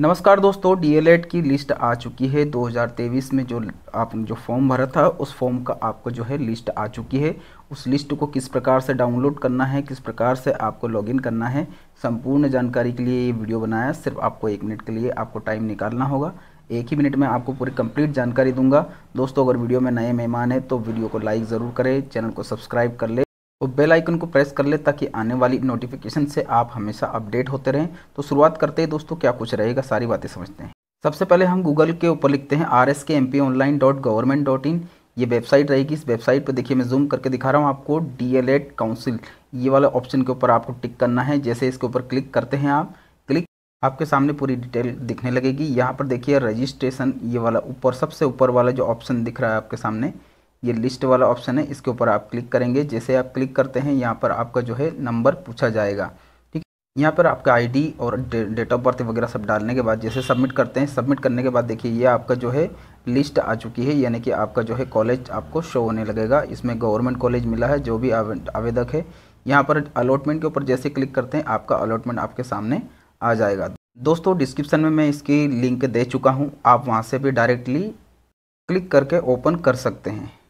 नमस्कार दोस्तों डी की लिस्ट आ चुकी है 2023 में जो आपने जो फॉर्म भरा था उस फॉर्म का आपको जो है लिस्ट आ चुकी है उस लिस्ट को किस प्रकार से डाउनलोड करना है किस प्रकार से आपको लॉगिन करना है संपूर्ण जानकारी के लिए ये वीडियो बनाया सिर्फ आपको एक मिनट के लिए आपको टाइम निकालना होगा एक ही मिनट में आपको पूरी कंप्लीट जानकारी दूंगा दोस्तों अगर वीडियो में नए मेहमान हैं तो वीडियो को लाइक ज़रूर करें चैनल को सब्सक्राइब कर ले और बेल आइकन को प्रेस कर ले ताकि आने वाली नोटिफिकेशन से आप हमेशा अपडेट होते रहें तो शुरुआत करते हैं दोस्तों क्या कुछ रहेगा सारी बातें समझते हैं सबसे पहले हम गूगल के ऊपर लिखते हैं R S K M P online dot government dot in ये वेबसाइट रहेगी इस वेबसाइट पर देखिए मैं जूम करके दिखा रहा हूँ आपको डी एल एड काउंसिल ये वाला ऑप्शन के ऊपर आपको टिक करना है जैसे इसके ऊपर क्लिक करते हैं आप क्लिक आपके सामने पूरी डिटेल दिखने लगेगी यहाँ पर देखिए रजिस्ट्रेशन ये वाला ऊपर सबसे ऊपर वाला जो ऑप्शन दिख रहा है आपके सामने ये लिस्ट वाला ऑप्शन है इसके ऊपर आप क्लिक करेंगे जैसे आप क्लिक करते हैं यहाँ पर आपका जो है नंबर पूछा जाएगा ठीक है यहाँ पर आपका आईडी और डेट ऑफ बर्थ वगैरह सब डालने के बाद जैसे सबमिट करते हैं सबमिट करने के बाद देखिए ये आपका जो है लिस्ट आ चुकी है यानी कि आपका जो है कॉलेज आपको शो होने लगेगा इसमें गवर्नमेंट कॉलेज मिला है जो भी आवेदक है यहाँ पर अलॉटमेंट के ऊपर जैसे क्लिक करते हैं आपका अलॉटमेंट आपके सामने आ जाएगा दोस्तों डिस्क्रिप्शन में मैं इसकी लिंक दे चुका हूँ आप वहाँ से भी डायरेक्टली क्लिक करके ओपन कर सकते हैं